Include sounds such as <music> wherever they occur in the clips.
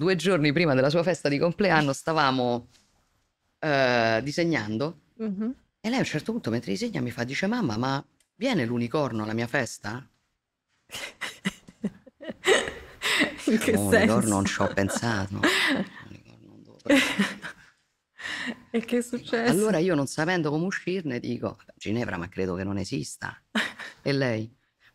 due giorni prima della sua festa di compleanno stavamo eh, disegnando mm-hmm. e lei a un certo punto mentre disegna mi fa, dice mamma ma viene l'unicorno alla mia festa? In che oh, senso? non ci ho pensato. <laughs> e che è successo? Allora io non sapendo come uscirne dico, Ginevra ma credo che non esista. E lei?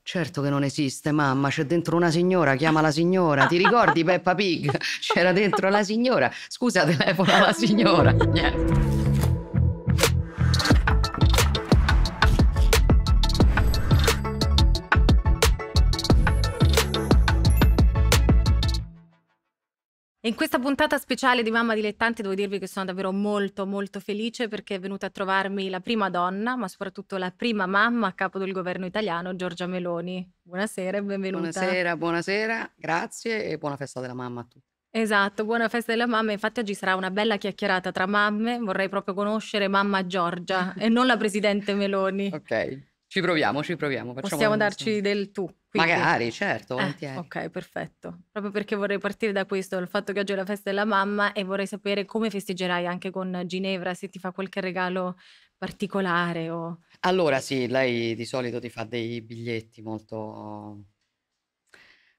Certo che non esiste, mamma, c'è dentro una signora, chiama la signora. Ti ricordi Peppa Pig? <laughs> C'era dentro la signora. Scusa, telefono alla signora. Niente. in questa puntata speciale di Mamma Dilettante devo dirvi che sono davvero molto molto felice perché è venuta a trovarmi la prima donna, ma soprattutto la prima mamma a capo del governo italiano, Giorgia Meloni. Buonasera e benvenuta. Buonasera, buonasera, grazie e buona festa della mamma a tutti. Esatto, buona festa della mamma. Infatti oggi sarà una bella chiacchierata tra mamme. Vorrei proprio conoscere mamma Giorgia e non la presidente Meloni. ok. Ci proviamo, ci proviamo. Possiamo darci del tu. Quindi. Magari, certo, eh, ok, perfetto. Proprio perché vorrei partire da questo, il fatto che oggi è la festa della mamma e vorrei sapere come festeggerai anche con Ginevra, se ti fa qualche regalo particolare o... Allora sì, lei di solito ti fa dei biglietti molto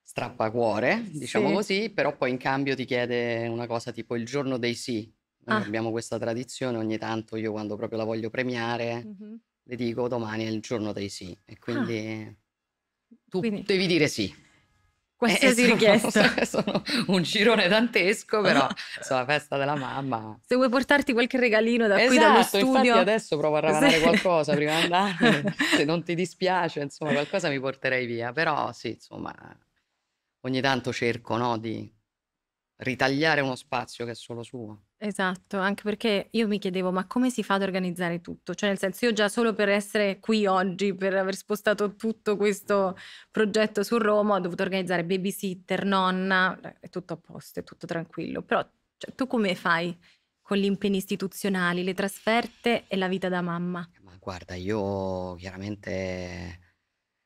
strappacuore, diciamo sì. così, però poi in cambio ti chiede una cosa tipo il giorno dei sì. Ah. Abbiamo questa tradizione, ogni tanto io quando proprio la voglio premiare... Mm-hmm le dico domani è il giorno dei sì. E ah. quindi ah. tu quindi... devi dire sì. Qualsiasi eh, eh richiesta. Sono, <laughs> sono, un girone dantesco, però <laughs> sono la festa della mamma. Se vuoi portarti qualche regalino da esatto, qui dallo studio. adesso provo a ravanare sì. qualcosa prima di andare. <laughs> Se non ti dispiace, insomma, qualcosa mi porterei via. Però sì, insomma, ogni tanto cerco no, di ritagliare uno spazio che è solo suo. Esatto, anche perché io mi chiedevo, ma come si fa ad organizzare tutto? Cioè, nel senso, io già solo per essere qui oggi, per aver spostato tutto questo progetto su Roma, ho dovuto organizzare babysitter, nonna, eh, è tutto a posto, è tutto tranquillo. Però cioè, tu come fai con gli impegni istituzionali, le trasferte e la vita da mamma? Eh, ma guarda, io chiaramente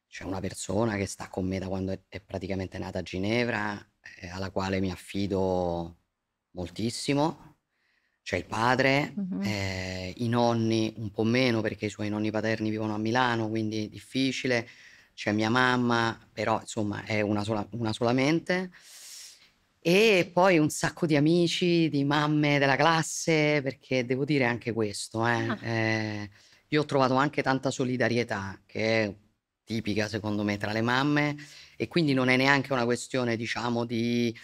c'è una persona che sta con me da quando è, praticamente nata a Ginevra, eh, alla quale mi affido moltissimo c'è il padre, uh-huh. eh, i nonni un po' meno perché i suoi nonni paterni vivono a Milano, quindi è difficile. C'è mia mamma, però insomma è una, sola, una solamente. E poi un sacco di amici, di mamme della classe, perché devo dire anche questo. Eh. Ah. Eh, io ho trovato anche tanta solidarietà, che è tipica secondo me tra le mamme, e quindi non è neanche una questione, diciamo, di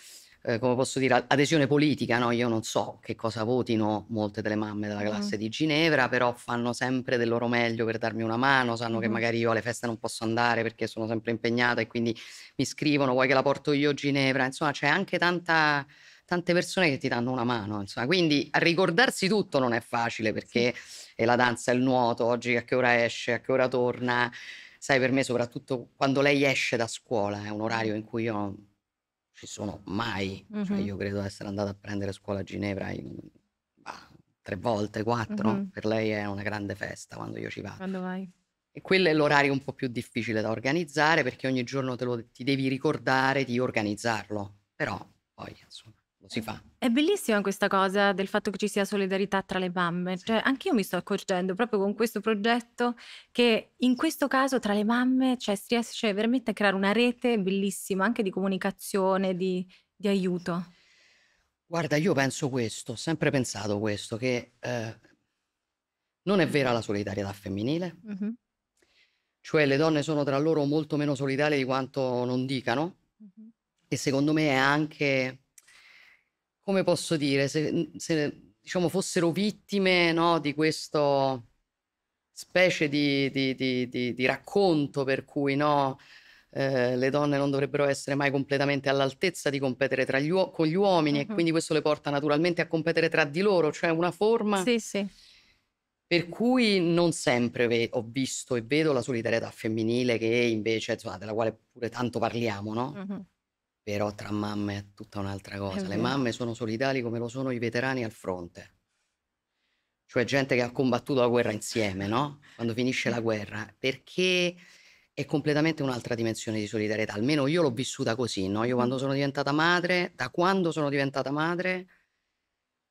eh, come posso dire, adesione politica, no? Io non so che cosa votino molte delle mamme della classe mm. di Ginevra, però fanno sempre del loro meglio per darmi una mano, sanno mm. che magari io alle feste non posso andare perché sono sempre impegnata e quindi mi scrivono, vuoi che la porto io a Ginevra? Insomma, c'è anche tanta, tante persone che ti danno una mano, insomma. Quindi ricordarsi tutto non è facile perché è la danza, è il nuoto, oggi a che ora esce, a che ora torna. Sai, per me soprattutto quando lei esce da scuola, è un orario in cui io ci sono mai. Mm-hmm. Cioè io credo di essere andato a prendere scuola a Ginevra in, bah, tre volte, quattro. Mm-hmm. Per lei è una grande festa quando io ci vado. Quando vai? E quello è l'orario un po' più difficile da organizzare perché ogni giorno te lo, ti devi ricordare di organizzarlo. Però poi, insomma, lo si fa. È bellissima questa cosa del fatto che ci sia solidarietà tra le mamme, cioè anche io mi sto accorgendo proprio con questo progetto che in questo caso tra le mamme cioè, si riesce veramente a creare una rete bellissima anche di comunicazione, di, di aiuto. Guarda, io penso questo, ho sempre pensato questo, che eh, non è vera la solidarietà femminile, mm-hmm. cioè le donne sono tra loro molto meno solidali di quanto non dicano mm-hmm. e secondo me è anche come posso dire, se, se diciamo, fossero vittime no, di questo specie di, di, di, di racconto per cui no, eh, le donne non dovrebbero essere mai completamente all'altezza di competere gli uo- con gli uomini uh-huh. e quindi questo le porta naturalmente a competere tra di loro, cioè una forma sì, sì. per cui non sempre ve- ho visto e vedo la solidarietà femminile che invece, insomma, della quale pure tanto parliamo, no? Uh-huh però tra mamme è tutta un'altra cosa. Le mamme sono solidali come lo sono i veterani al fronte. Cioè gente che ha combattuto la guerra insieme, no? Quando finisce la guerra, perché è completamente un'altra dimensione di solidarietà. Almeno io l'ho vissuta così, no? Io quando mm. sono diventata madre, da quando sono diventata madre,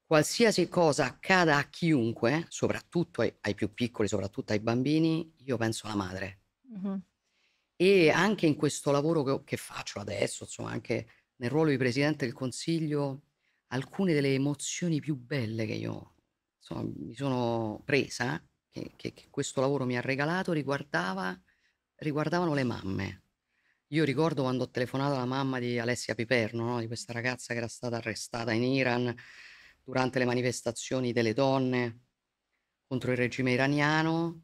qualsiasi cosa accada a chiunque, soprattutto ai, ai più piccoli, soprattutto ai bambini, io penso alla madre. Uh-huh. E anche in questo lavoro che, che faccio adesso, insomma, anche nel ruolo di Presidente del Consiglio, alcune delle emozioni più belle che io insomma, mi sono presa, che, che, che, questo lavoro mi ha regalato, riguardava, riguardavano le mamme. Io ricordo quando ho telefonato alla mamma di Alessia Piperno, no? di questa ragazza che era stata arrestata in Iran durante le manifestazioni delle donne contro il regime iraniano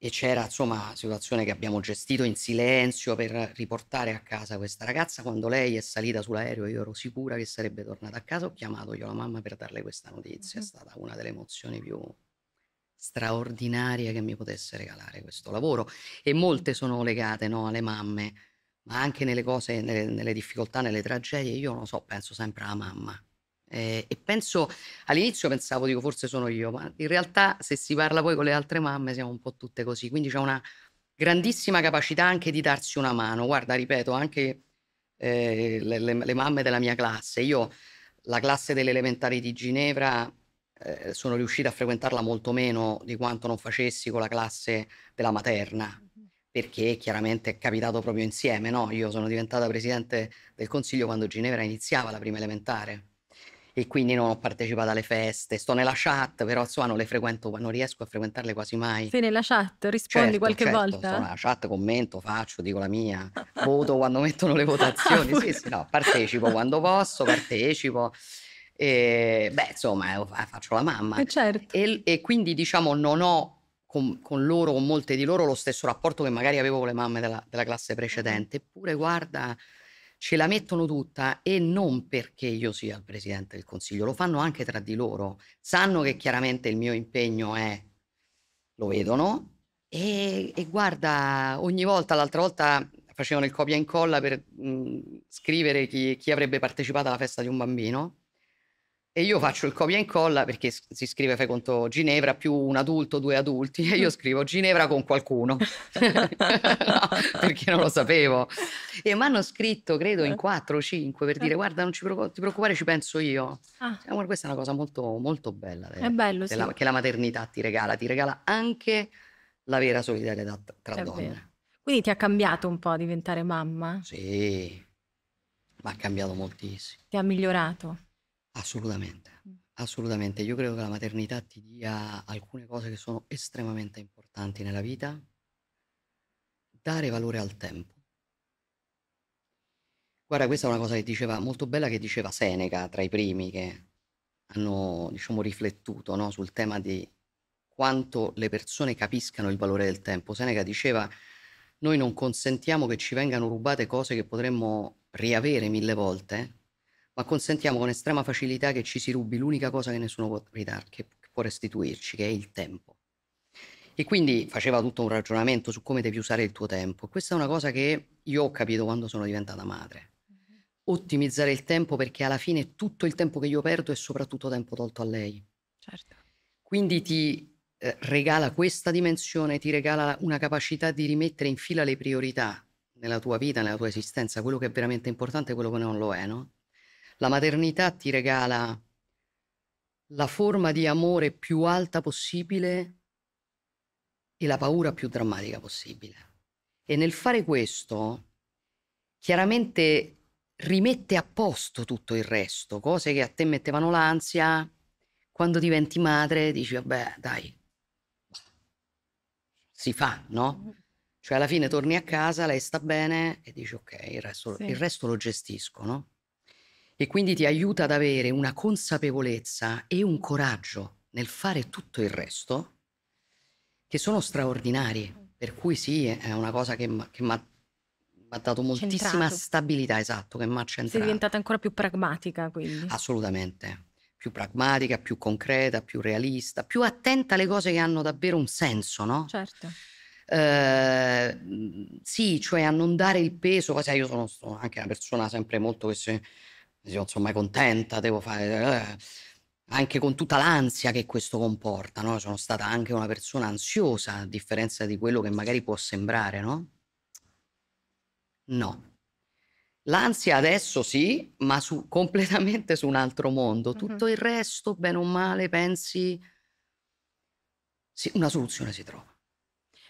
e c'era insomma situazione che abbiamo gestito in silenzio per riportare a casa questa ragazza. Quando lei è salita sull'aereo io ero sicura che sarebbe tornata a casa, ho chiamato io la mamma per darle questa notizia, uh-huh. è stata una delle emozioni più straordinarie che mi potesse regalare questo lavoro e molte sono legate no, alle mamme, ma anche nelle cose, nelle, nelle difficoltà, nelle tragedie, io non so, penso sempre alla mamma eh, e penso, all'inizio pensavo, dico forse sono io, ma in realtà se si parla poi con le altre mamme siamo un po' tutte così, quindi c'è una grandissima capacità anche di darsi una mano. Guarda, ripeto, anche eh, le, le, le, mamme della mia classe, io la classe delle elementari di Ginevra eh, sono riuscita a frequentarla molto meno di quanto non facessi con la classe della materna, perché chiaramente è capitato proprio insieme, no? Io sono diventata presidente del consiglio quando Ginevra iniziava la prima elementare e quindi non ho partecipato alle feste. Sto nella chat, però insomma non le frequento, non riesco a frequentarle quasi mai. Sei nella chat? Rispondi certo, qualche certo, volta? Sono nella chat, commento, faccio, dico la mia, <laughs> voto quando mettono le votazioni. Ah, sì, sì, no, partecipo quando posso, partecipo. E, beh, insomma, eh, faccio la mamma. Eh, certo. E, e, quindi diciamo non ho con, con, loro, con molte di loro, lo stesso rapporto che magari avevo con le mamme della, della classe precedente. Eppure, guarda, ce la mettono tutta e non perché io sia il Presidente del Consiglio, lo fanno anche tra di loro, sanno che chiaramente il mio impegno è, lo vedono e, e guarda, ogni volta, l'altra volta facevano il copia e incolla per mh, mm, scrivere chi, chi avrebbe partecipato alla festa di un bambino e io faccio il copia e incolla perché si scrive, fai conto, Ginevra più un adulto, due adulti, e io mm. scrivo Ginevra con qualcuno, <laughs> perché non lo sapevo. E mi hanno scritto, credo, in 4 o 5 per dire, eh. guarda, non ti preoccupare, ci penso io. Ah. Cioè, questa è una cosa molto, molto bella de- bello, della, sì. che la maternità ti regala, ti regala anche la vera solidarietà tra è donne. Vero. Quindi ti ha cambiato un po' diventare mamma? Sì, ma ha cambiato moltissimo. Ti ha migliorato? Assolutamente, mm. assolutamente. Io credo che la maternità ti dia alcune cose che sono estremamente importanti nella vita. Dare valore al tempo. Guarda, questa è una cosa che diceva, molto bella che diceva Seneca, tra i primi che hanno, diciamo, riflettuto no, sul tema di quanto le persone capiscano il valore del tempo. Seneca diceva, noi non consentiamo che ci vengano rubate cose che potremmo riavere mille volte ma consentiamo con estrema facilità che ci si rubi l'unica cosa che nessuno può, ritar- che può restituirci, che è il tempo. E quindi faceva tutto un ragionamento su come devi usare il tuo tempo. Questa è una cosa che io ho capito quando sono diventata madre. Mm-hmm. Ottimizzare il tempo perché alla fine tutto il tempo che io perdo è soprattutto tempo tolto a lei. Certo. Quindi ti eh, regala questa dimensione, ti regala una capacità di rimettere in fila le priorità nella tua vita, nella tua esistenza, quello che è veramente importante e quello che non lo è, no? La maternità ti regala la forma di amore più alta possibile e la paura più drammatica possibile. E nel fare questo, chiaramente rimette a posto tutto il resto, cose che a te mettevano l'ansia, quando diventi madre dici vabbè dai, si fa, no? Mm-hmm. Cioè alla fine torni a casa, lei sta bene e dici ok, il resto, sì. il resto lo gestisco, no? e quindi ti aiuta ad avere una consapevolezza e un coraggio nel fare tutto il resto che sono straordinari. Per cui sì, è una cosa che, mi ha dato moltissima Centrato. stabilità, esatto, che mi ha centrato. Sei diventata ancora più pragmatica, quindi. Assolutamente. Più pragmatica, più concreta, più realista, più attenta alle cose che hanno davvero un senso, no? Certo. Eh, sì, cioè a non dare il peso, sai, cioè io sono, sono anche una persona sempre molto che se sono mai contenta, devo fare... Eh. anche con tutta l'ansia che questo comporta, no? Sono stata anche una persona ansiosa, a differenza di quello che magari può sembrare, no? No. L'ansia adesso sì, ma su, <laughs> completamente su un altro mondo. Mm-hmm. Tutto il resto, bene o male, pensi... Sì, una soluzione si trova.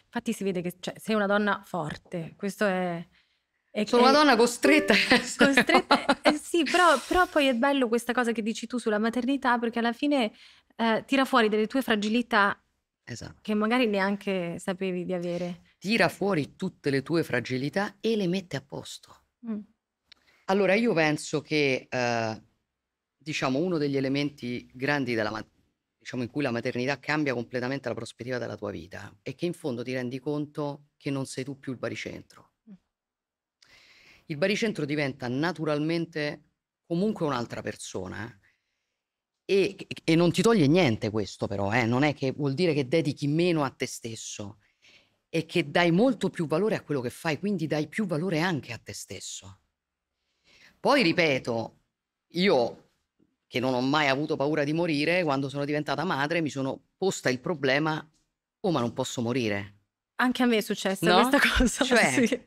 Infatti si vede che cioè, sei una donna forte, questo è e Sono una donna costretta. costretta <laughs> eh, sì, però, però, poi è bello questa cosa che dici tu sulla maternità perché alla fine eh, tira fuori delle tue fragilità esatto. che magari neanche sapevi di avere. Tira fuori tutte le tue fragilità e le mette a posto. Mm. Allora io penso che eh, diciamo uno degli elementi grandi della, diciamo, in cui la maternità cambia completamente la prospettiva della tua vita è che in fondo ti rendi conto che non sei tu più il baricentro il baricentro diventa naturalmente comunque un'altra persona. Eh. E, e, non ti toglie niente questo però, eh? non è che vuol dire che dedichi meno a te stesso, è che dai molto più valore a quello che fai, quindi dai più valore anche a te stesso. Poi ripeto, io che non ho mai avuto paura di morire, quando sono diventata madre mi sono posta il problema, oh ma non posso morire. Anche a me è successa no? questa <laughs> cosa. Cioè, sì.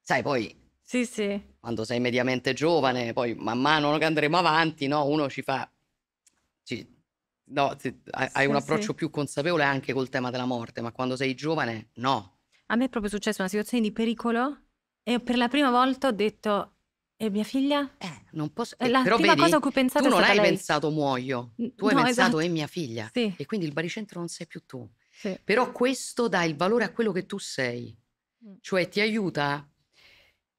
Sai, poi sì, sì. Quando sei mediamente giovane, poi man mano che andremo avanti, no, uno ci fa... Ci, no, ti, hai sì, un approccio sì. più consapevole anche col tema della morte, ma quando sei giovane no. A me è proprio successa una situazione di pericolo e per la prima volta ho detto e mia figlia? Eh, non posso. Eh, la però prima vedi, cosa a cui pensate tu non hai lei. pensato muoio, tu hai pensato esatto. è mia figlia. Sì. E quindi il baricentro non sei più tu. Sì. Però questo dà il valore a quello che tu sei, mm. cioè ti aiuta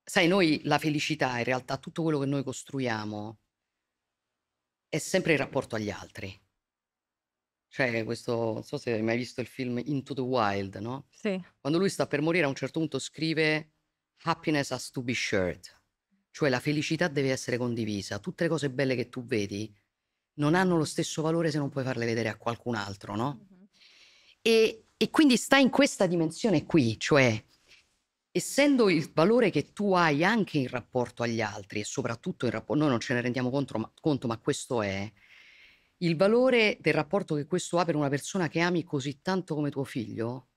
sai, noi la felicità, in realtà tutto quello che noi costruiamo è sempre in rapporto agli altri. Cioè, questo, non so se hai mai visto il film Into the Wild, no? Sì. Quando lui sta per morire, a un certo punto scrive Happiness has to be shared. Cioè, la felicità deve essere condivisa. Tutte le cose belle che tu vedi non hanno lo stesso valore se non puoi farle vedere a qualcun altro, no? Mm-hmm. E, e quindi sta in questa dimensione qui, cioè essendo il valore che tu hai anche in rapporto agli altri e soprattutto in rapporto, noi non ce ne rendiamo conto ma, conto, ma questo è, il valore del rapporto che questo ha per una persona che ami così tanto come tuo figlio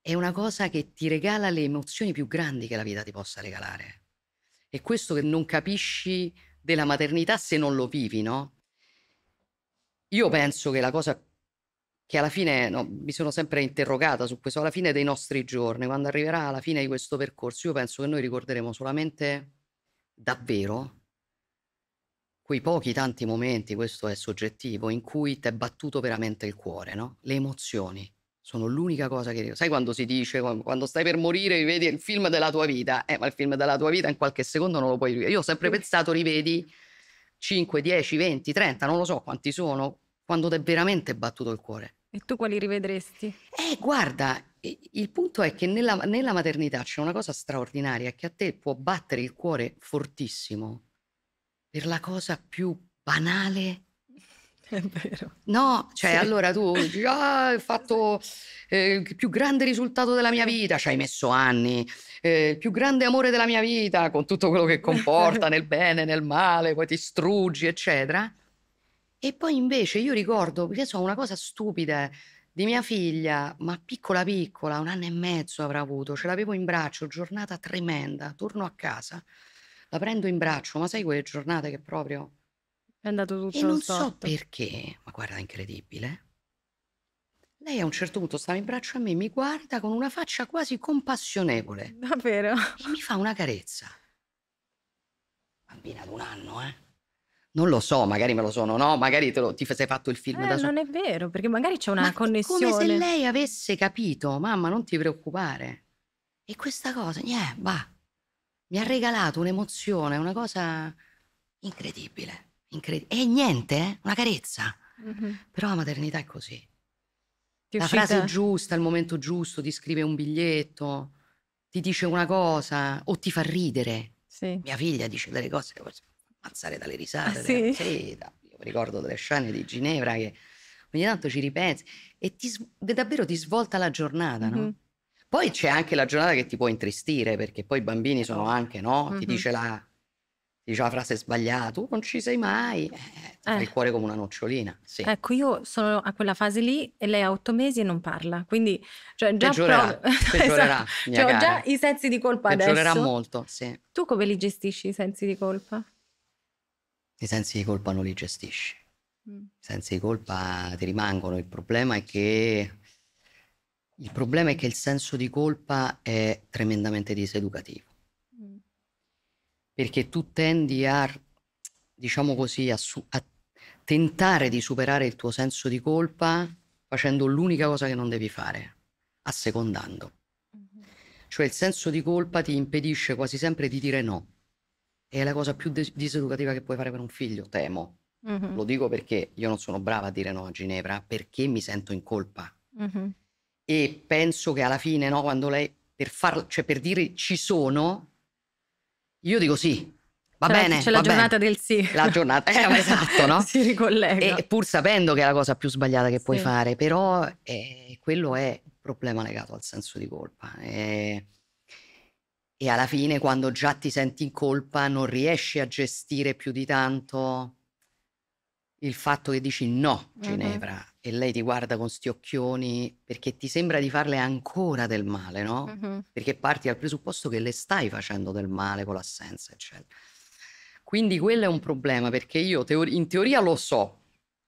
è una cosa che ti regala le emozioni più grandi che la vita ti possa regalare. È questo che non capisci della maternità se non lo vivi, no? Io penso che la cosa che alla fine no, mi sono sempre interrogata su questo, alla fine dei nostri giorni, quando arriverà alla fine di questo percorso, io penso che noi ricorderemo solamente davvero quei pochi tanti momenti, questo è soggettivo, in cui ti è battuto veramente il cuore, no? Le emozioni sono l'unica cosa che... Sai quando si dice, quando stai per morire, rivedi il film della tua vita? Eh, ma il film della tua vita in qualche secondo non lo puoi rivedere. Io ho sempre pensato, rivedi 5, 10, 20, 30, non lo so quanti sono, quando ti è veramente battuto il cuore. E tu quali rivedresti? Eh, guarda, il punto è che nella, nella maternità c'è una cosa straordinaria che a te può battere il cuore fortissimo per la cosa più banale <laughs> è vero. No, cioè sì. allora tu <laughs> dici, ah, hai fatto eh, il più grande risultato della mia vita, ci hai messo anni, eh, il più grande amore della mia vita, con tutto quello che comporta <laughs> nel bene, nel male, poi ti struggi, eccetera. E poi invece io ricordo, che so, una cosa stupida di mia figlia, ma piccola piccola, un anno e mezzo avrà avuto, ce l'avevo in braccio, giornata tremenda, torno a casa, la prendo in braccio, ma sai quelle giornate che proprio... È andato tutto E non so perché, ma guarda, incredibile. Lei a un certo punto stava in braccio a me, mi guarda con una faccia quasi compassionevole Davvero? e mi fa una carezza. Bambina d'un anno, eh? non lo so, magari me lo sono, no? Magari lo, ti sei fatto il film eh, da solo. Non è vero, perché magari c'è una Ma connessione. Come se lei avesse capito, mamma, non ti preoccupare. E questa cosa, niente, va, mi ha regalato un'emozione, una cosa incredibile. incredibile. E niente, eh? una carezza. Mm-hmm. Però la maternità è così. Ti la uscita... frase giusta, il momento giusto, ti scrive un biglietto, ti dice una cosa o ti fa ridere. Sì. Mia figlia dice delle cose che ammazzare dalle ah, risate. Ah, sì? sì da, io ricordo delle scene di Ginevra che ogni tanto ci ripensi e ti, davvero ti svolta la giornata, no? Mm-hmm. Poi c'è anche la giornata che ti può intristire, perché poi i bambini sono oh. anche, no? Ti mm-hmm. dice la, dice la frase sbagliata, tu non ci sei mai, eh, eh. Hai il cuore come una nocciolina. Sì. Ecco, io sono a quella fase lì e lei ha otto mesi e non parla, quindi cioè, già peggiorerà, pro... <laughs> Esatto, peggiorerà esatto. cioè, ho già i sensi di colpa peggiorerà adesso. Peggiorerà molto, sì. Tu come li gestisci i sensi di colpa? i sensi di colpa non li gestisci. Mm. I sensi di colpa ti rimangono. Il problema è che il problema è che il senso di colpa è tremendamente diseducativo. Mm. Perché tu tendi a, diciamo così, a, su, a, tentare di superare il tuo senso di colpa facendo l'unica cosa che non devi fare, assecondando. Mm-hmm. Cioè il senso di colpa ti impedisce quasi sempre di dire no è la cosa più des- diseducativa che puoi fare per un figlio, temo. Mm-hmm. Lo dico perché io non sono brava a dire no a Ginevra, perché mi sento in colpa. Mm-hmm. E penso che alla fine, no, quando lei, per, far, cioè per dire ci sono, io dico sì, va c'è bene. La, c'è la giornata bene. del sì. La giornata, eh, <laughs> esatto, no? si ricollega. E pur sapendo che è la cosa più sbagliata che sì. puoi fare, però eh, quello è un problema legato al senso di colpa. Eh, e alla fine quando già ti senti in colpa non riesci a gestire più di tanto il fatto che dici no Ginevra uh-huh. e lei ti guarda con sti occhioni perché ti sembra di farle ancora del male, no? Uh-huh. Perché parti dal presupposto che le stai facendo del male con l'assenza, eccetera. Quindi quello è un problema perché io teori- in teoria lo so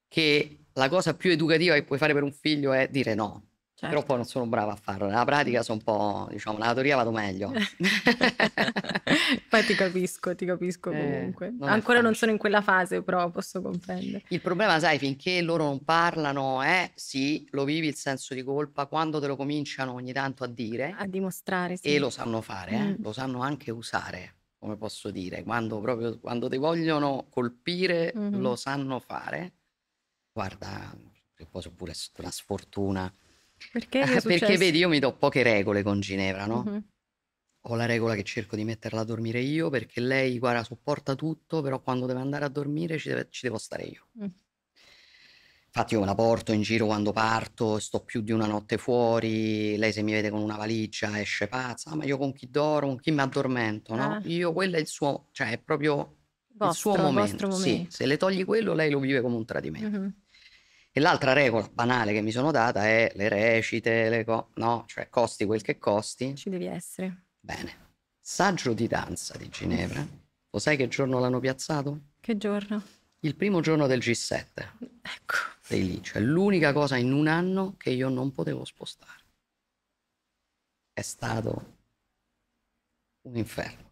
che la cosa più educativa che puoi fare per un figlio è dire no, Certo. Però poi non sono brava a farlo. Nella pratica sono un po', diciamo, nella teoria vado meglio. <laughs> poi ti capisco, ti capisco eh, comunque. Non Ancora non sono in quella fase, però posso comprendere. Il problema, sai, finché loro non parlano, è, eh, sì, lo vivi il senso di colpa, quando te lo cominciano ogni tanto a dire. A dimostrare, sì. E lo sanno fare, eh, mm. lo sanno anche usare, come posso dire. Quando proprio, quando ti vogliono colpire, mm-hmm. lo sanno fare. Guarda, che poi pure una sfortuna perché? Eh, perché vedi, io mi do poche regole con Ginevra, no? Uh-huh. Ho la regola che cerco di metterla a dormire io perché lei, guarda, sopporta tutto, però quando deve andare a dormire ci, deve, ci devo stare io. Uh-huh. Infatti io me la porto in giro quando parto, sto più di una notte fuori, lei se mi vede con una valigia esce pazza, ah, ma io con chi dormo, con chi mi addormento, no? Ah. Io quello è il suo, cioè è proprio vostro, il suo momento. momento. Sì, se le togli quello lei lo vive come un tradimento. Uh-huh. E l'altra regola banale che mi sono data è le recite, le co- no, cioè costi quel che costi. Ci devi essere. Bene. Saggio di danza di Ginevra. Lo sai che giorno l'hanno piazzato? Che giorno? Il primo giorno del G7. Ecco. Sei lì, cioè l'unica cosa in un anno che io non potevo spostare. È stato un inferno.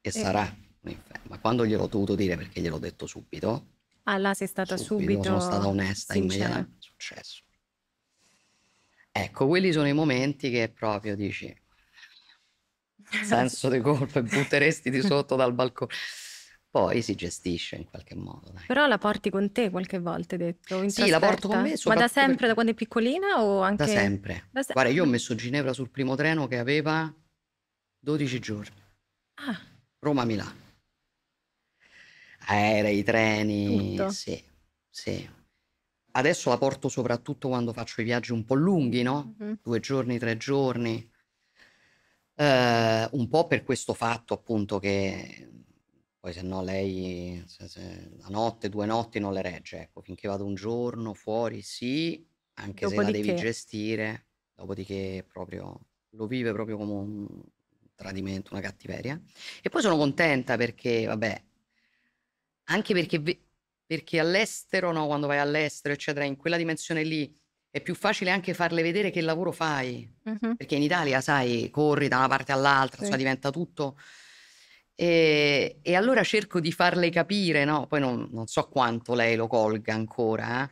E, e... sarà un inferno. Ma quando gliel'ho dovuto dire perché gliel'ho detto subito, Ah, là sei stata subito. subito... Sono stata onesta sincera. immediatamente. È successo. Ecco, quelli sono i momenti che proprio dici senso di colpa e <laughs> butteresti di sotto dal balcone. Poi si gestisce in qualche modo. Dai. Però la porti con te qualche volta, hai detto? sì, trasferta. la porto con me. Ma da sempre, per... da quando è piccolina o anche... Da sempre. Da se... Guarda, io ho mm. messo Ginevra sul primo treno che aveva 12 giorni. Ah. Roma-Milano aerei, treni, Tutto. sì, sì. Adesso la porto soprattutto quando faccio i viaggi un po' lunghi, no? Mm-hmm. Due giorni, tre giorni. Eh, un po' per questo fatto appunto che poi se no lei se, se, la notte, due notti non le regge, ecco, finché vado un giorno fuori sì, anche dopodiché. se la devi gestire, dopodiché proprio lo vive proprio come un tradimento, una cattiveria. E poi sono contenta perché, vabbè, anche perché, perché all'estero, no, quando vai all'estero, eccetera, in quella dimensione lì è più facile anche farle vedere che lavoro fai, uh-huh. perché in Italia, sai, corri da una parte all'altra, sì. cioè diventa tutto... E, e, allora cerco di farle capire, no? Poi non, non so quanto lei lo colga ancora, eh?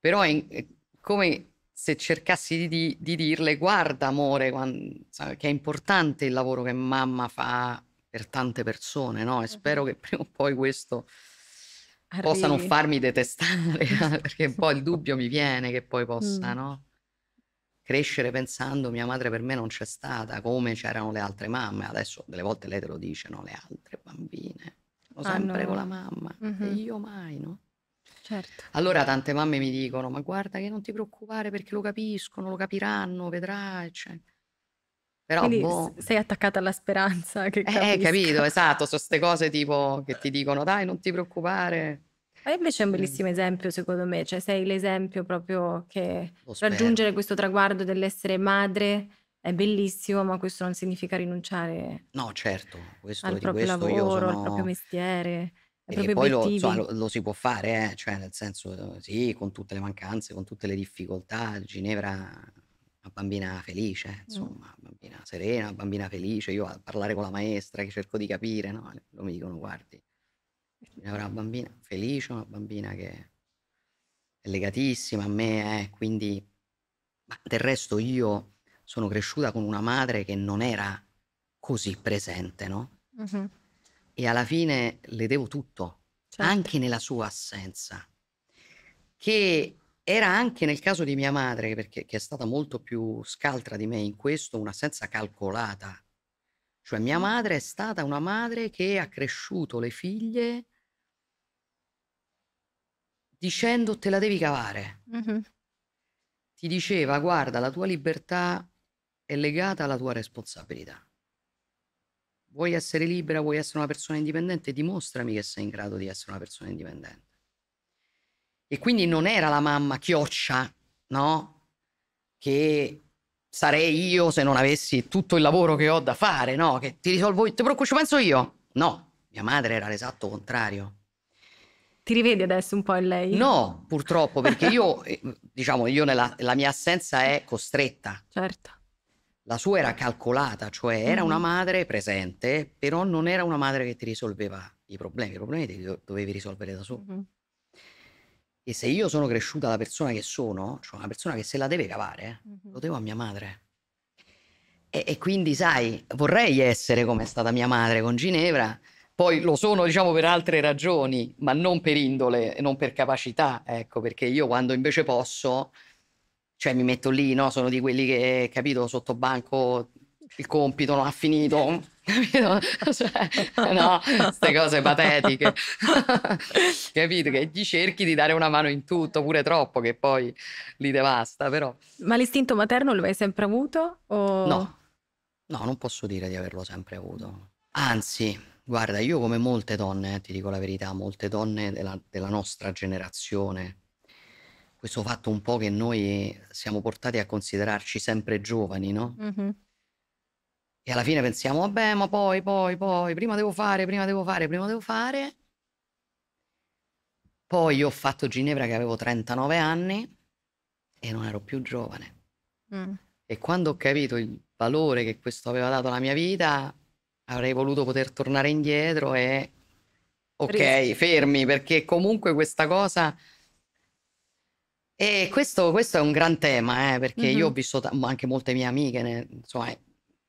però è, è, come se cercassi di, di dirle, guarda amore, quando, che è importante il lavoro che mamma fa per tante persone, no? E spero che prima o poi questo Arrivi. possa non farmi detestare, <laughs> perché <laughs> poi il dubbio mi viene che poi possa, mm. no? Crescere pensando mia madre per me non c'è stata, come c'erano le altre mamme. Adesso delle volte lei te lo dice, no? Le altre bambine. Lo ah, sempre ah, no. con la mamma. Mm-hmm. E io mai, no? Certo. Allora tante mamme mi dicono, ma guarda che non ti preoccupare perché lo capiscono, lo capiranno, vedrai, eccetera. Cioè però Quindi boh. sei attaccata alla speranza che eh, capisca. Eh, capito, <laughs> esatto, sono queste cose tipo che ti dicono dai, non ti preoccupare. Ma invece è un bellissimo esempio, secondo me, cioè sei l'esempio proprio che raggiungere questo traguardo dell'essere madre è bellissimo, ma questo non significa rinunciare. No, certo, questo, al proprio questo lavoro, sono... al proprio mestiere. E poi lo, insomma, lo, lo, si può fare, eh? cioè nel senso sì, con tutte le mancanze, con tutte le difficoltà, Ginevra una bambina felice, insomma, una bambina serena, una bambina felice, io a parlare con la maestra che cerco di capire, no? Lo mi dicono, guardi, avrà una bambina felice, una bambina che è legatissima a me, eh, quindi... Ma del resto io sono cresciuta con una madre che non era così presente, no? Mm-hmm. E alla fine le devo tutto, certo. anche nella sua assenza, che era anche nel caso di mia madre, perché, che è stata molto più scaltra di me in questo, un'assenza calcolata. Cioè mia madre è stata una madre che ha cresciuto le figlie dicendo te la devi cavare. Mm-hmm. Ti diceva guarda la tua libertà è legata alla tua responsabilità. Vuoi essere libera, vuoi essere una persona indipendente, dimostrami che sei in grado di essere una persona indipendente e quindi non era la mamma chioccia, no? Che sarei io se non avessi tutto il lavoro che ho da fare, no? Che ti risolvo io, ti preoccupo, ci penso io. No, mia madre era l'esatto contrario. Ti rivedi adesso un po' in lei? No, purtroppo, perché io, <laughs> eh, diciamo, io nella, la mia assenza è costretta. Certo. La sua era calcolata, cioè era una mm-hmm. madre presente, però non era una madre che ti risolveva i problemi, i problemi te li dovevi risolvere da solo. Mm. Mm-hmm. E se io sono cresciuta la persona che sono, cioè una persona che se la deve cavare, mm-hmm. lo devo a mia madre. E, e, quindi, sai, vorrei essere come è stata mia madre con Ginevra, poi lo sono, diciamo, per altre ragioni, ma non per indole, non per capacità, ecco, perché io quando invece posso, cioè mi metto lì, no? Sono di quelli che, capito, sotto banco il compito non ha finito, capito? <laughs> Cioè, no, queste cose patetiche, <laughs> capito? Che gli cerchi di dare una mano in tutto, pure troppo, che poi li devasta, però. Ma l'istinto materno lo hai sempre avuto? O... No, no, non posso dire di averlo sempre avuto. Anzi, guarda, io come molte donne, eh, ti dico la verità, molte donne della, della nostra generazione, questo fatto un po' che noi siamo portati a considerarci sempre giovani, no? Mm-hmm e alla fine pensiamo, vabbè, ma poi, poi, poi, prima devo fare, prima devo fare, prima devo fare. Poi io ho fatto Ginevra che avevo 39 anni e non ero più giovane. Mm. E quando ho capito il valore che questo aveva dato alla mia vita, avrei voluto poter tornare indietro e ok, Rischi. fermi, perché comunque questa cosa... E questo, questo è un gran tema, eh, perché mm-hmm. io ho mm-hmm. visto t- anche molte mie amiche, ne, insomma,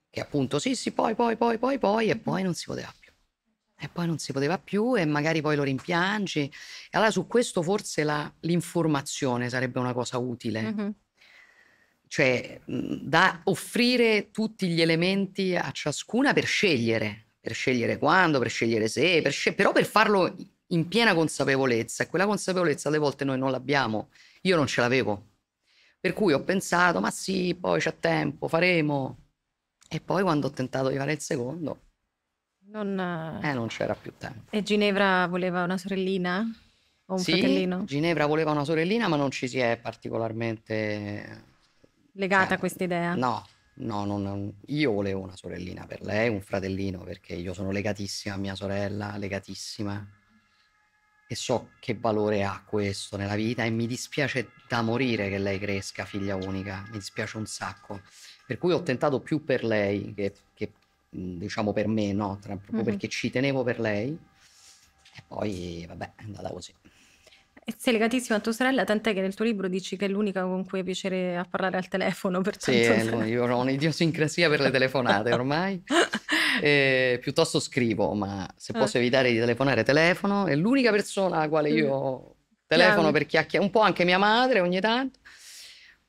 che appunto sì sì poi poi poi poi poi e poi non si poteva più e poi non si poteva più e magari poi lo rimpiangi e allora su questo forse la, l'informazione sarebbe una cosa utile mm-hmm. cioè da offrire tutti gli elementi a ciascuna per scegliere per scegliere quando per scegliere se per sce- però per farlo in piena consapevolezza e quella consapevolezza alle volte noi non l'abbiamo io non ce l'avevo per cui ho pensato ma sì poi c'è tempo faremo e poi quando ho tentato di fare il secondo, non... Eh, eh, non c'era più tempo. E Ginevra voleva una sorellina? O un sì, fratellino? Ginevra voleva una sorellina, ma non ci si è particolarmente eh, legata eh, a cioè, questa idea. No, no, non, io volevo una sorellina per lei, un fratellino, perché io sono legatissima a mia sorella, legatissima. E so che valore ha questo nella vita e mi dispiace da morire che lei cresca figlia unica, mi dispiace un sacco. Per cui ho tentato più per lei che, che diciamo per me, no? Tra, proprio mm-hmm. perché ci tenevo per lei. E poi, vabbè, è andata così. Sei legatissima a tua sorella, tant'è che nel tuo libro dici che è l'unica con cui hai piacere a parlare al telefono. Per sì, eh, no, io ho un'idiosincrasia per le telefonate ormai. <laughs> e, piuttosto scrivo, ma se posso eh. evitare di telefonare, telefono. È l'unica persona alla quale io telefono Chiaro. per chiacchierare, un po' anche mia madre ogni tanto.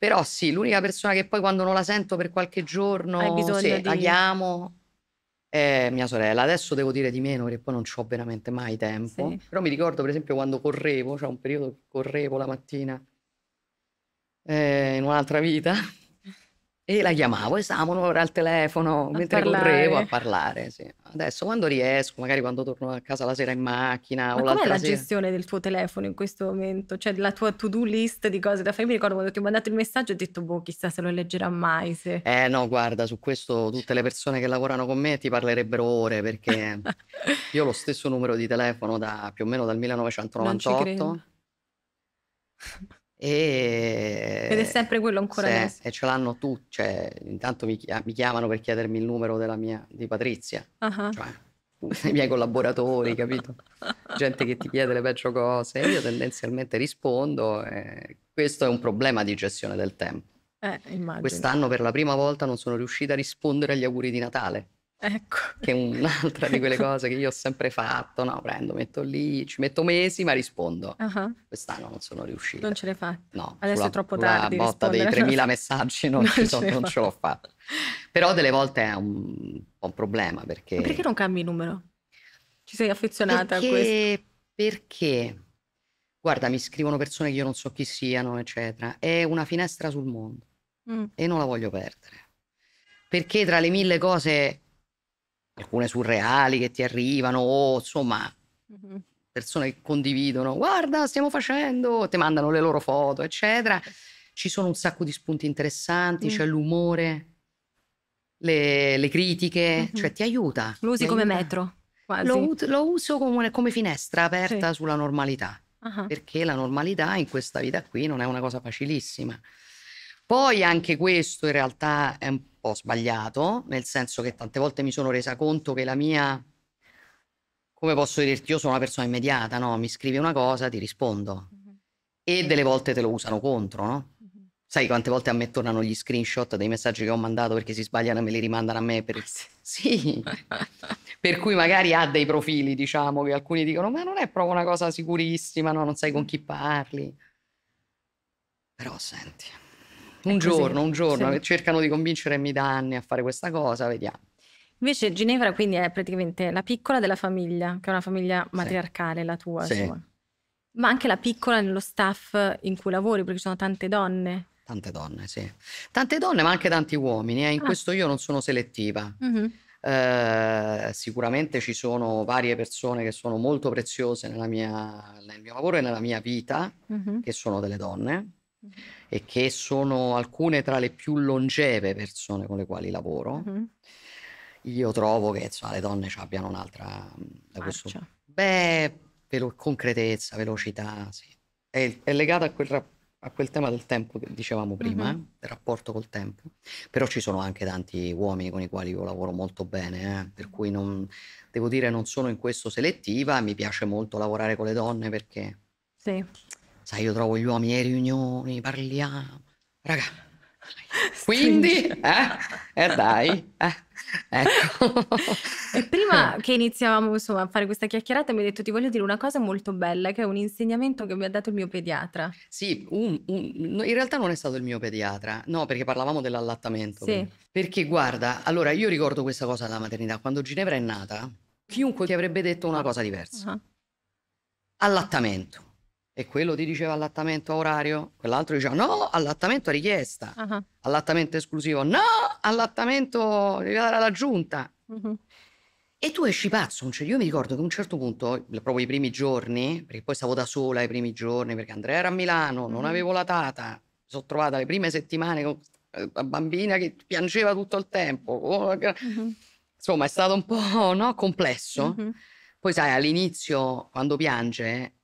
Però sì, l'unica persona che poi quando non la sento per qualche giorno, se bisogno di... la chiamo, è mia sorella. Adesso devo dire di meno perché poi non ho veramente mai tempo. Sì. Però mi ricordo per esempio quando correvo, c'è cioè un periodo che correvo la mattina eh, in un'altra vita, <laughs> E la chiamavo e stavamo un'ora al telefono a mentre parlare. correvo a parlare. Sì. Adesso quando riesco, magari quando torno a casa la sera in macchina Ma o l'altra la sera. la gestione del tuo telefono in questo momento? Cioè la tua to-do list di cose da fare? Mi ricordo quando ti ho mandato il messaggio ho detto boh chissà se lo leggerà mai. Se... Eh no guarda su questo tutte le persone che lavorano con me ti parlerebbero ore perché <laughs> io ho lo stesso numero di telefono da più o meno dal 1998. E... Ed è sempre quello ancora se, adesso. E ce l'hanno tutti, cioè, intanto mi, mi, chiamano per chiedermi il numero della mia, di Patrizia, uh-huh. cioè, <laughs> i miei collaboratori, capito? Gente che ti chiede le peggio cose, io tendenzialmente rispondo, questo è un problema di gestione del tempo. Eh, Quest'anno per la prima volta non sono riuscita a rispondere agli auguri di Natale. Ecco. Che è un'altra di quelle ecco. cose che io ho sempre fatto, no, prendo, metto lì, ci metto mesi ma rispondo. Uh-huh. Quest'anno non sono riuscita. Non ce l'hai fatta? No. Adesso sulla, è troppo tardi. La botta dei 3.000 messaggi non, <laughs> non, ce, so, non ce, l'ho fatta. Però delle volte è un, un problema perché... Ma perché non cambi il numero? Ci sei affezionata perché, a questo? Perché, guarda, mi scrivono persone che io non so chi siano, eccetera. È una finestra sul mondo mm. e non la voglio perdere. Perché tra le mille cose alcune surreali che ti arrivano o insomma persone che condividono, guarda stiamo facendo, ti mandano le loro foto, eccetera. Ci sono un sacco di spunti interessanti, mm. c'è l'umore, le, le critiche, mm-hmm. cioè ti aiuta. Lo usi come aiuta. metro? Lo, lo, uso come, come finestra aperta sì. sulla normalità, uh-huh. perché la normalità in questa vita qui non è una cosa facilissima. Poi anche questo in realtà è un po' sbagliato, nel senso che tante volte mi sono resa conto che la mia, come posso dirti, io sono una persona immediata, no? Mi scrivi una cosa, ti rispondo. Uh-huh. E delle volte te lo usano contro, no? Uh-huh. Sai quante volte a me tornano gli screenshot dei messaggi che ho mandato perché si sbagliano e me li rimandano a me? Per... Ah, <laughs> sì, per cui magari ha dei profili, diciamo, che alcuni dicono, ma non è proprio una cosa sicurissima, no? Non sai con chi parli. Però senti un giorno, un giorno, sì. Eh, cercano di convincermi da anni a fare questa cosa, vediamo. Invece Ginevra quindi è praticamente la piccola della famiglia, che è una famiglia matriarcale sì. la tua, sì. Ma anche la piccola nello staff in cui lavori, perché ci sono tante donne. Tante donne, sì. Tante donne, ma anche tanti uomini, eh. in ah. questo io non sono selettiva. Mm-hmm. Eh, sicuramente ci sono varie persone che sono molto preziose mia, nel mio lavoro e nella mia vita, mm-hmm. che sono delle donne. Mm-hmm e che sono alcune tra le più longeve persone con le quali lavoro, mm-hmm. io trovo che insomma, le donne abbiano un'altra... Da questo, beh, velo- concretezza, velocità, sì. È, è legata a quel a quel tema del tempo che dicevamo prima, mm-hmm. rapporto col tempo, però ci sono anche tanti uomini con i quali io lavoro molto bene, eh, per cui non, devo dire non sono in questo selettiva, mi piace molto lavorare con le donne perché... Sì. Sai, io trovo gli uomini ai riunioni, parliamo. Raga, <laughs> quindi, eh, eh dai, eh, ecco. <laughs> E prima eh. che iniziavamo insomma, a fare questa chiacchierata mi hai detto ti voglio dire una cosa molto bella che è un insegnamento che mi ha dato il mio pediatra. Sì, un, un, in realtà non è stato il mio pediatra, no perché parlavamo dell'allattamento. Sì. Perché guarda, allora io ricordo questa cosa dalla maternità, quando Ginevra è nata chiunque ti avrebbe detto una ah. cosa diversa. Uh ah. -huh. Allattamento e quello ti diceva allattamento a orario, quell'altro diceva no, allattamento a richiesta, uh-huh. allattamento esclusivo, no, allattamento devi dare alla giunta. Uh-huh. Mm-hmm. E tu esci pazzo, cioè, io mi ricordo che a un certo punto, proprio i primi giorni, perché poi stavo da sola i primi giorni, perché Andrea era a Milano, non mm-hmm. avevo la tata, mi sono trovata le prime settimane con eh, la bambina che piangeva tutto il tempo. Uh-huh. Insomma, è stato un po' no, complesso. Poi sai, all'inizio, quando piange,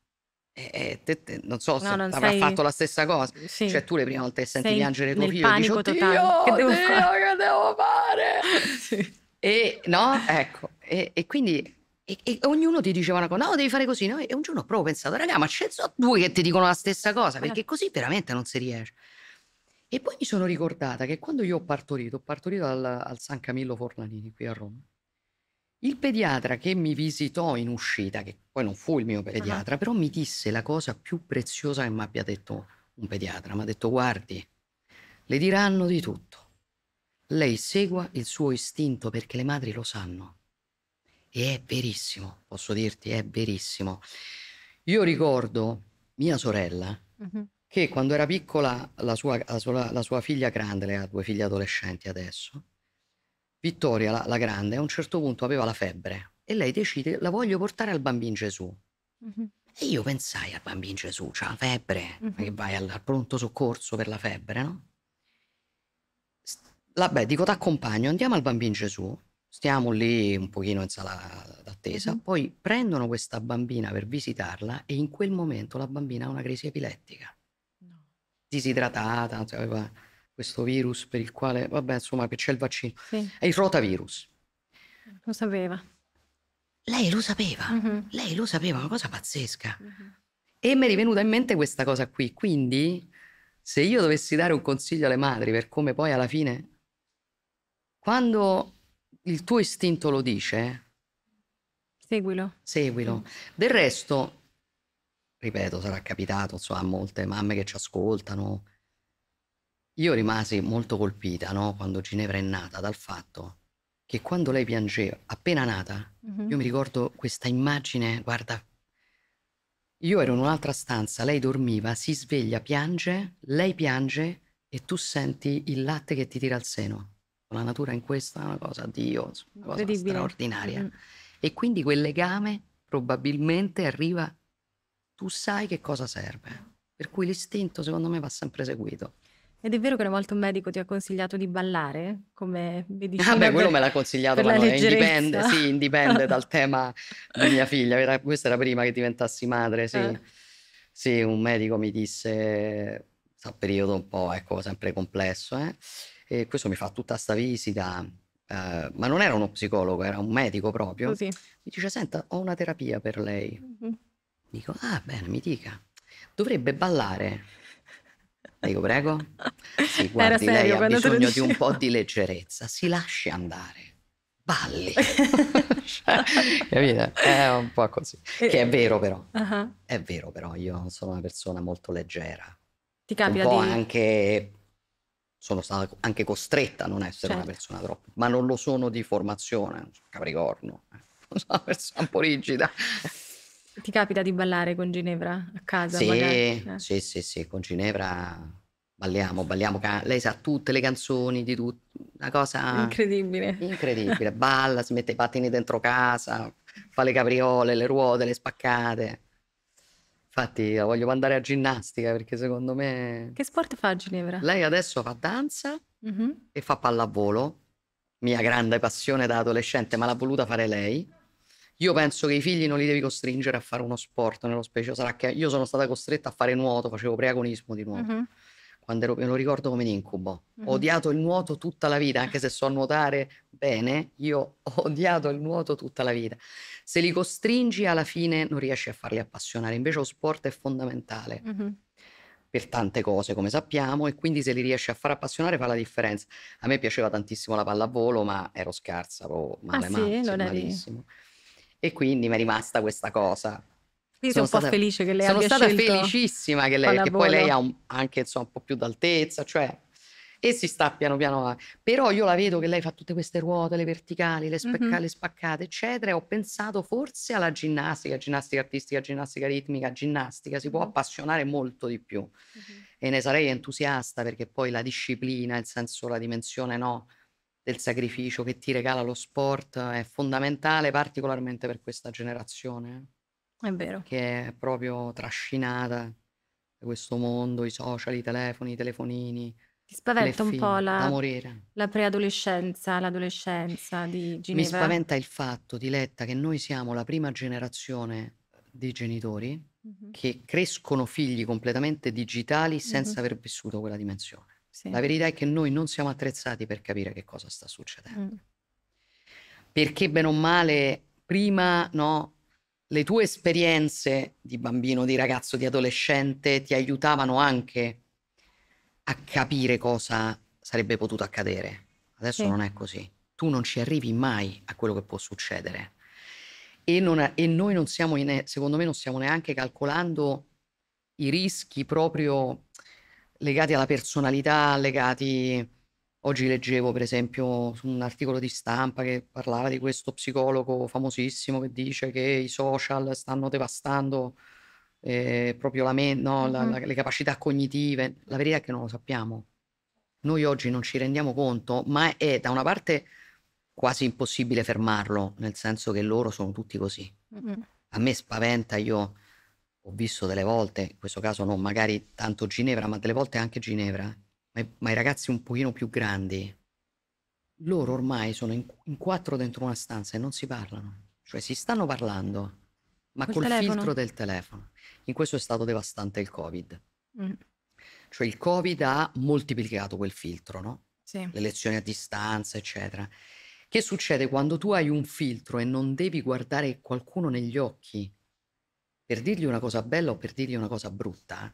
e, eh, eh, te, te, non so se no, non avrà sei... fatto la stessa cosa. Sì. Cioè, tu le prime volte che senti sei piangere tuo figlio, dici, Oddio, totale. che devo, Dio, che devo fare? <laughs> sì. E no, ecco, e, e quindi e, e, ognuno ti diceva una cosa, no, devi fare così. No? E un giorno ho proprio pensato, raga, ma ce ne sono due che ti dicono la stessa cosa, perché certo. così veramente non si riesce. E poi mi sono ricordata che quando io ho partorito, ho partorito al, al San Camillo Forlanini qui a Roma, il pediatra che mi visitò in uscita, che poi non fu il mio pediatra, uh-huh. però mi disse la cosa più preziosa che mi abbia detto un pediatra. Mi ha detto, guardi, le diranno di tutto. Lei segua il suo istinto perché le madri lo sanno. E è verissimo, posso dirti, è verissimo. Io ricordo mia sorella uh-huh. che quando era piccola, la sua, la, sua, la sua figlia grande, le ha due figlie adolescenti adesso, Vittoria, la, la, grande, a un certo punto aveva la febbre e lei decide la voglio portare al bambino Gesù. Mm-hmm. E io pensai al bambino Gesù, c'ha la febbre, mm-hmm. che vai al, al, pronto soccorso per la febbre, no? Vabbè, dico t'accompagno, andiamo al bambino Gesù, stiamo lì un pochino in sala d'attesa, mm-hmm. poi prendono questa bambina per visitarla e in quel momento la bambina ha una crisi epilettica. No. Disidratata, aveva... Cioè, questo virus per il quale, vabbè, insomma, che c'è il vaccino. Sì. È il rotavirus. Lo sapeva. Lei lo sapeva, mm-hmm. lei lo sapeva, una cosa pazzesca. Mm-hmm. E mi è rivenuta in mente questa cosa qui. Quindi, se io dovessi dare un consiglio alle madri per come poi alla fine, quando il tuo istinto lo dice, seguilo. Seguilo. Mm. Del resto, ripeto, sarà capitato insomma, a molte mamme che ci ascoltano, io rimasi molto colpita no, quando Ginevra è nata dal fatto che quando lei piangeva, appena nata, mm-hmm. io mi ricordo questa immagine, guarda, io ero in un'altra stanza, lei dormiva, si sveglia, piange, lei piange e tu senti il latte che ti tira al seno. La natura in questa è una cosa Dio, una cosa straordinaria. Mm-hmm. E quindi quel legame probabilmente arriva, tu sai che cosa serve. Per cui l'istinto secondo me va sempre seguito. Ed è vero che una volta un medico ti ha consigliato di ballare come medicina? Ah beh, quello me l'ha consigliato, ma indipende, sì, indipende dal <laughs> tema di mia figlia. Era, questa era prima che diventassi madre, sì. Ah. Sì, un medico mi disse, sta un periodo un po', ecco, sempre complesso, eh? E questo mi fa tutta questa visita, eh, ma non era uno psicologo, era un medico proprio. Così. Mi dice, senta, ho una terapia per lei. Mm-hmm. Dico, ah bene, mi dica. Dovrebbe ballare io prego. Sì, guardi, serio, lei ha bisogno di un po' di leggerezza. Si lasci andare. Balli. <laughs> Capito? È un po' così. Che è vero però. Uh-huh. È vero però, io sono una persona molto leggera. Ti capita un po' di... anche... Sono stata anche costretta a non essere certo. una persona troppo, ma non lo sono di formazione, Capricorno, eh. <laughs> sono una persona un po' rigida. Ti capita di ballare con Ginevra a casa? Sì, sì, sì, sì, con Ginevra balliamo, balliamo, lei sa tutte le canzoni di tutto, una cosa incredibile. Incredibile, <laughs> balla, si mette i pattini dentro casa, fa le capriole, le ruote, le spaccate. Infatti la voglio mandare a ginnastica perché secondo me... Che sport fa Ginevra? Lei adesso fa danza mm-hmm. e fa pallavolo, mia grande passione da adolescente, ma l'ha voluta fare lei. Io penso che i figli non li devi costringere a fare uno sport, nello specie sarà che io sono stata costretta a fare nuoto, facevo preagonismo di nuoto. Uh-huh. Quando ero, me lo ricordo come un incubo. Uh-huh. Ho odiato il nuoto tutta la vita, anche se so nuotare bene, io ho <laughs> odiato il nuoto tutta la vita. Se li costringi alla fine non riesci a farli appassionare, invece lo sport è fondamentale. Uh-huh per tante cose, come sappiamo, e quindi se li riesci a far appassionare fa la differenza. A me piaceva tantissimo la pallavolo, ma ero scarsa, proprio oh, male, ah, sì, male, malissimo. Eri. E quindi mi è rimasta questa cosa. Quindi sono, sono un po' felice che lei sono abbia Sono stata felicissima che lei, che poi lei ha un, anche insomma, un po' più d'altezza, cioè e si sta piano piano Però io la vedo che lei fa tutte queste ruote, le verticali, le, specca- mm-hmm. le spaccate, eccetera. E ho pensato forse alla ginnastica, ginnastica artistica, ginnastica ritmica, ginnastica, si può mhm. appassionare molto di più. Mm-hmm. E ne sarei entusiasta perché poi la disciplina, il senso, la dimensione no, del sacrificio che ti regala lo sport è fondamentale particolarmente per questa generazione. Eh. È vero. Che è proprio trascinata da questo mondo, i social, i telefoni, i telefonini. Ti spaventa un po' la, la preadolescenza, l'adolescenza di Ginevra? Mi spaventa il fatto, Diletta, che noi siamo la prima generazione di genitori mm-hmm. che crescono figli completamente digitali senza mm-hmm. aver vissuto quella dimensione. Sì. La verità è che noi non siamo attrezzati per capire che cosa sta succedendo. Mm. Perché bene o male, prima no, le tue esperienze di bambino, di ragazzo, di adolescente ti aiutavano anche a capire cosa sarebbe potuto accadere. Adesso sì. non è così. Tu non ci arrivi mai a quello che può succedere. E, non, e noi non siamo, in, secondo me, non stiamo neanche calcolando i rischi proprio legati alla personalità, legati... Oggi leggevo per esempio un articolo di stampa che parlava di questo psicologo famosissimo che dice che i social stanno devastando eh, proprio la me- no, la, la, le capacità cognitive. La verità è che non lo sappiamo. Noi oggi non ci rendiamo conto, ma è da una parte quasi impossibile fermarlo, nel senso che loro sono tutti così. A me spaventa, io ho visto delle volte, in questo caso non magari tanto Ginevra, ma delle volte anche Ginevra, ma i, ma i ragazzi un pochino più grandi, loro ormai sono in, in, quattro dentro una stanza e non si parlano, cioè si stanno parlando, ma col, col filtro del telefono. In questo è stato devastante il Covid. Mm. Cioè il Covid ha moltiplicato quel filtro, no? Sì. Le lezioni a distanza, eccetera. Che succede quando tu hai un filtro e non devi guardare qualcuno negli occhi? per dirgli una cosa bella o per dirgli una cosa brutta, eh,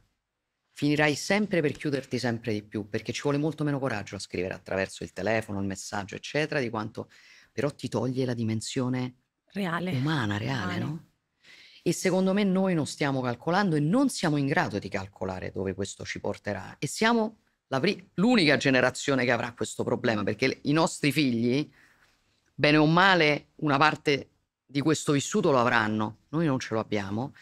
finirai sempre per chiuderti sempre di più, perché ci vuole molto meno coraggio a scrivere attraverso il telefono, il messaggio, eccetera, di quanto però ti toglie la dimensione reale. umana, reale, reale. no? E secondo me noi non stiamo calcolando e non siamo in grado di calcolare dove questo ci porterà. E siamo l'unica generazione che avrà questo problema, perché i nostri figli, bene o male, una parte di questo vissuto lo avranno, noi non ce lo abbiamo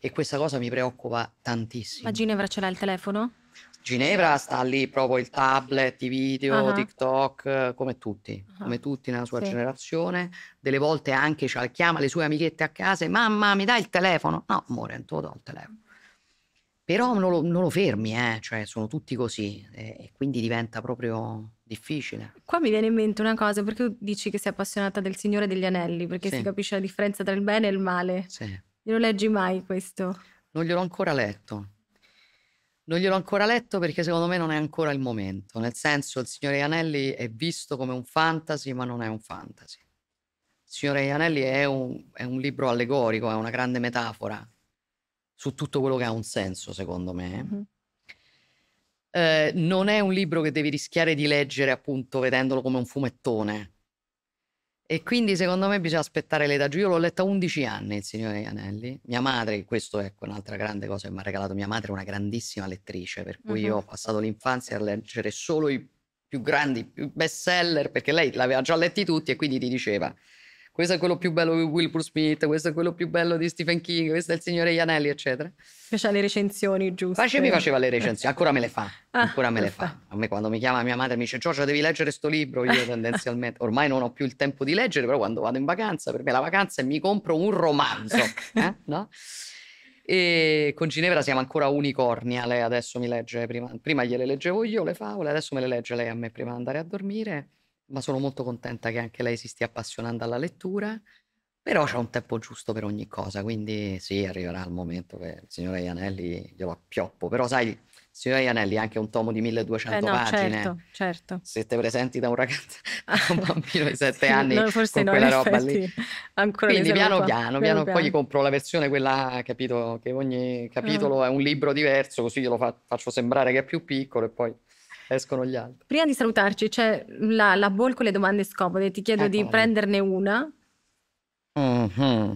e questa cosa mi preoccupa tantissimo. Ma Ginevra ce l'ha il telefono? Ginevra sta lì proprio il tablet, i video, uh-huh. TikTok, come tutti, uh-huh. come tutti nella sua sì. generazione. Delle volte anche cioè, chiama le sue amichette a casa e mamma mi dai il telefono? No, amore, non te lo do il telefono. Però non lo, non lo fermi, eh? cioè, sono tutti così e, eh, e quindi diventa proprio difficile. Qua mi viene in mente una cosa, perché tu dici che sei appassionata del Signore degli Anelli, perché sì. si capisce la differenza tra il bene e il male. Sì. Non leggi mai questo? Non gliel'ho ancora letto. Non gliel'ho ancora letto perché secondo me non è ancora il momento. Nel senso, il Signore Anelli è visto come un fantasy, ma non è un fantasy. Il Signore Anelli è un, è un libro allegorico, è una grande metafora su tutto quello che ha un senso, secondo me. Mm-hmm Ehm, non è un libro che devi rischiare di leggere appunto vedendolo come un fumettone. E quindi secondo me bisogna aspettare l'età Io l'ho letto a 11 anni, il Signore Anelli. Mia madre, questo ecco, è un'altra grande cosa che mi ha regalato mia madre, una grandissima lettrice, per cui uh-huh. io ho passato l'infanzia a leggere solo i più grandi, i best seller, perché lei l'aveva già letti tutti e quindi ti diceva questo è quello più bello di Wilbur Smith, questo è quello più bello di Stephen King, questo è il signore Ianelli, eccetera. Faceva le recensioni, giusto? Face, mi faceva le recensioni, ancora me le fa, <laughs> ah, ancora ah, me le fa. fa. A me quando mi chiama mia madre mi dice Giorgio devi leggere sto libro, io <laughs> tendenzialmente ormai non ho più il tempo di leggere, però quando vado in vacanza, per me la vacanza è mi compro un romanzo, <laughs> eh? no? E con Ginevra siamo ancora unicornia, lei adesso mi legge, prima, prima gliele leggevo io le favole, adesso me le legge lei a me prima di andare a dormire ma sono molto contenta che anche lei si stia appassionando alla lettura, però c'è un tempo giusto per ogni cosa, quindi sì, arriverà il momento che il signore Ianelli glielo appioppo, però sai, il signor Ianelli ha anche un tomo di 1200 eh no, pagine. Certo, certo. Se te presenti da un ragazzo, <laughs> ah, da un bambino di 7 sì, anni no, forse con no, quella roba lì. Ancora quindi piano, piano, piano, piano, poi gli compro la versione quella, capito, che ogni ah. capitolo mm. è un libro diverso, così glielo fa, faccio sembrare che è più piccolo e poi escono gli altri. Prima di salutarci c'è la, la ball con le domande scomode, ti chiedo eh, di prenderne una. Mm-hmm.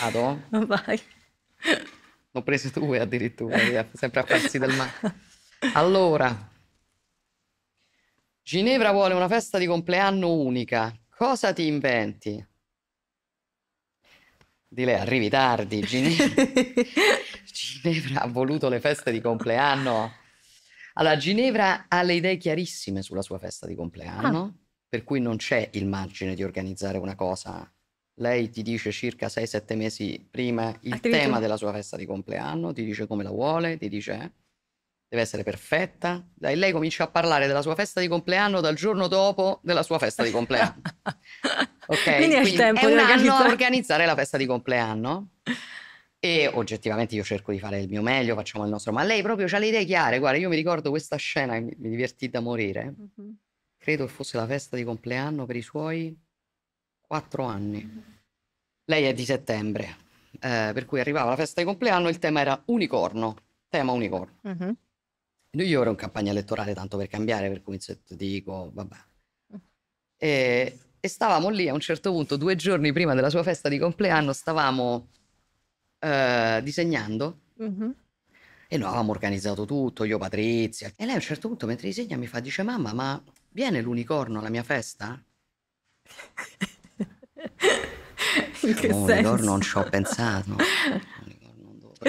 Vado? <laughs> Vai. Ne ho prese due addirittura, sempre a farsi del male. Allora, Ginevra vuole una festa di compleanno unica. Cosa ti inventi? Di lei arrivi tardi, Ginevra. <laughs> Ginevra ha voluto le feste di compleanno allora, Ginevra ha le idee chiarissime sulla sua festa di compleanno, ah. per cui non c'è il margine di organizzare una cosa. Lei ti dice circa 6-7 mesi prima il Attività. tema della sua festa di compleanno, ti dice come la vuole, ti dice eh, deve essere perfetta. Dai, lei comincia a parlare della sua festa di compleanno dal giorno dopo della sua festa di compleanno. <laughs> ok, quindi, quindi è un anno a organizzare la festa di compleanno. <laughs> E oggettivamente io cerco di fare il mio meglio, facciamo il nostro, ma lei proprio ha le idee chiare. Guarda, io mi ricordo questa scena che mi, mi divertì da morire. Mm-hmm. Credo che fosse la festa di compleanno per i suoi quattro anni. Mm-hmm. Lei è di settembre, eh, per cui arrivava la festa di compleanno, il tema era unicorno, tema unicorno. Mm-hmm. Io ero in campagna elettorale tanto per cambiare, per cui ti dico, vabbè. E, e stavamo lì a un certo punto, due giorni prima della sua festa di compleanno, stavamo eh, disegnando Mh-mh. e noi avevamo organizzato tutto, io Patrizia. E lei a un certo punto mentre disegna mi fa, dice mamma, ma viene l'unicorno alla mia festa? <laughs> In che senso? Diciamo, non ci ho pensato. <laughs> non <laughs>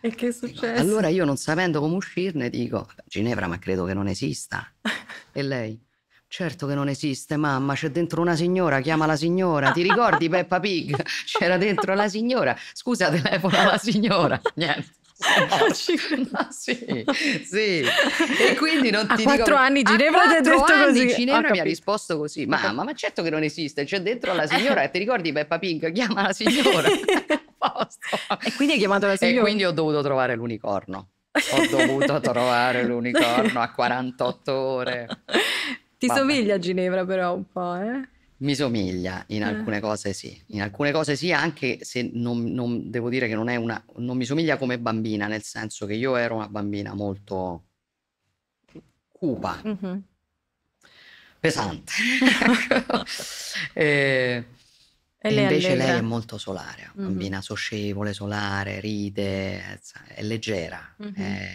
E che è successo? allora io non sapendo come uscirne dico, Ginevra ma credo che non esista. E lei? Certo che non esiste, mamma, c'è dentro una signora, chiama la signora. Ti ricordi Peppa Pig? <laughs> C'era dentro la signora. Scusa, telefono alla signora. <laughs> Niente. <laughs> Ah, sì, sì. E quindi non ti a quattro anni Ginevra ti ha detto anni, così. Ginevra mi ha risposto così. Mamma, ma certo che non esiste, c'è dentro la signora. Eh. Ti ricordi Peppa Pig? Chiama la signora. e quindi hai chiamato la signora. E quindi ho dovuto trovare l'unicorno. Ho dovuto trovare l'unicorno a 48 ore. Ti Vabbè. somiglia a Ginevra però un po', eh? Mi somiglia in eh. alcune eh. cose sì, in alcune cose sì, anche se non, non devo dire che non è una, non mi somiglia come bambina, nel senso che io ero una bambina molto cupa, mm-hmm. pesante. <laughs> Eh, e, e lei invece allegra. lei è molto solare, una mm-hmm. bambina socievole, solare, ride, è leggera. Mm-hmm. È,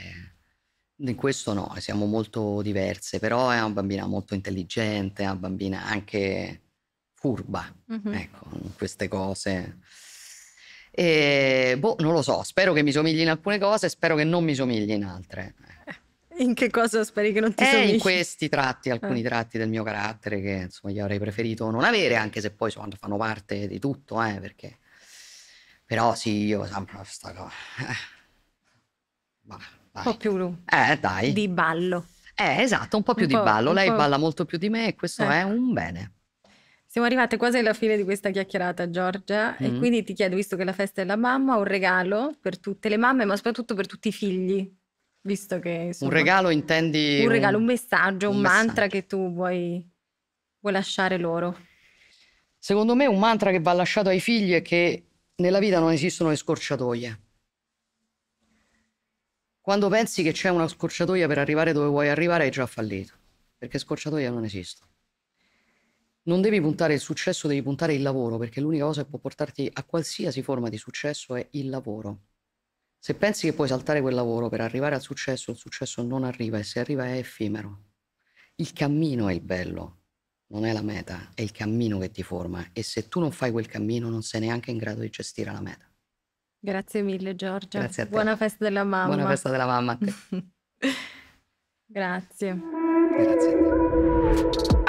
in questo no, eh, siamo molto diverse, però è una bambina molto intelligente, è una bambina anche furba, mm-hmm. ecco, in queste cose. E, boh, non lo so, spero che mi somigli in alcune cose, spero che non mi somigli in altre. Eh, in che cosa speri che non ti eh, somigli? In questi tratti, eh. alcuni eh. tratti del mio carattere che insomma gli avrei preferito non avere, anche se poi sono, fanno parte di tutto, eh, perché... Però sì, io sempre questa cosa... Eh. Dai. Un po' più eh, dai. di ballo. Eh, esatto, un po' più un di po', ballo. Lei po'... balla molto più di me e questo eh. è un bene. Siamo arrivate quasi alla fine di questa chiacchierata, Giorgia, mm. e quindi ti chiedo, visto che la festa è la mamma, un regalo per tutte le mamme, ma soprattutto per tutti i figli, visto che... Insomma, un regalo intendi... Un regalo, un, messaggio, un, un messaggio. mantra che tu vuoi, vuoi lasciare loro. Secondo me un mantra che va lasciato ai figli è che nella vita non esistono le scorciatoie quando pensi che c'è una scorciatoia per arrivare dove vuoi arrivare hai già fallito, perché scorciatoia non esiste. Non devi puntare il successo, devi puntare il lavoro, perché l'unica cosa che può portarti a qualsiasi forma di successo è il lavoro. Se pensi che puoi saltare quel lavoro per arrivare al successo, il successo non arriva e se arriva è effimero. Il cammino è il bello, non è la meta, è il cammino che ti forma e se tu non fai quel cammino non sei neanche in grado di gestire la meta. Grazie mille Giorgia. Grazie a te. Buona festa della mamma. Buona festa della mamma. a te. <laughs> Grazie. Grazie a te.